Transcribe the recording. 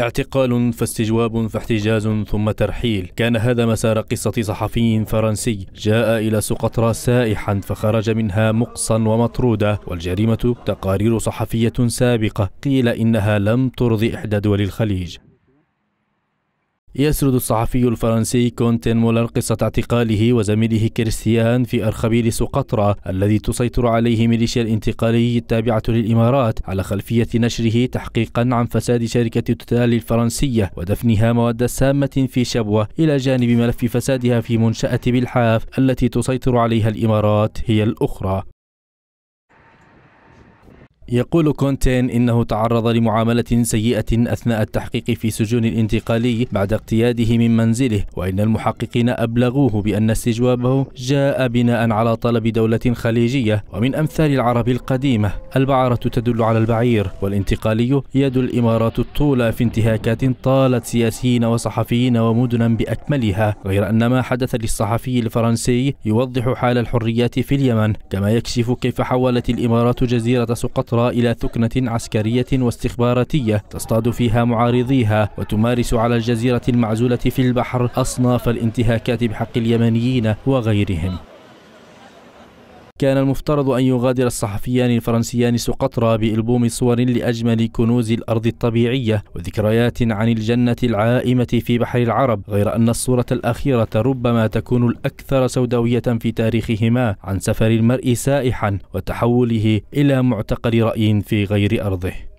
اعتقال فاستجواب فاحتجاز ثم ترحيل كان هذا مسار قصة صحفي فرنسي جاء إلى سقطرى سائحا فخرج منها مقصا ومطرودا والجريمة تقارير صحفية سابقة قيل إنها لم ترضي إحدى دول الخليج يسرد الصحفي الفرنسي كونتين مولر قصة اعتقاله وزميله كريستيان في أرخبيل سقطرى الذي تسيطر عليه ميليشيا الانتقالي التابعة للإمارات على خلفية نشره تحقيقا عن فساد شركة توتال الفرنسية ودفنها مواد سامة في شبوة إلى جانب ملف فسادها في منشأة بالحاف التي تسيطر عليها الإمارات هي الأخرى يقول كونتين إنه تعرض لمعاملة سيئة أثناء التحقيق في سجون الانتقالي بعد اقتياده من منزله وإن المحققين أبلغوه بأن استجوابه جاء بناء على طلب دولة خليجية ومن أمثال العرب القديمة البعرة تدل على البعير والانتقالي يد الإمارات الطولى في انتهاكات طالت سياسيين وصحفيين ومدنا بأكملها غير أن ما حدث للصحفي الفرنسي يوضح حال الحريات في اليمن كما يكشف كيف حولت الإمارات جزيرة سقطرى إلى ثكنة عسكرية واستخباراتية تصطاد فيها معارضيها وتمارس على الجزيرة المعزولة في البحر أصناف الانتهاكات بحق اليمنيين وغيرهم كان المفترض أن يغادر الصحفيان الفرنسيان سقطرى بألبوم صور لأجمل كنوز الأرض الطبيعية وذكريات عن الجنة العائمة في بحر العرب غير أن الصورة الأخيرة ربما تكون الأكثر سوداوية في تاريخهما عن سفر المرء سائحا وتحوله إلى معتقل رأي في غير أرضه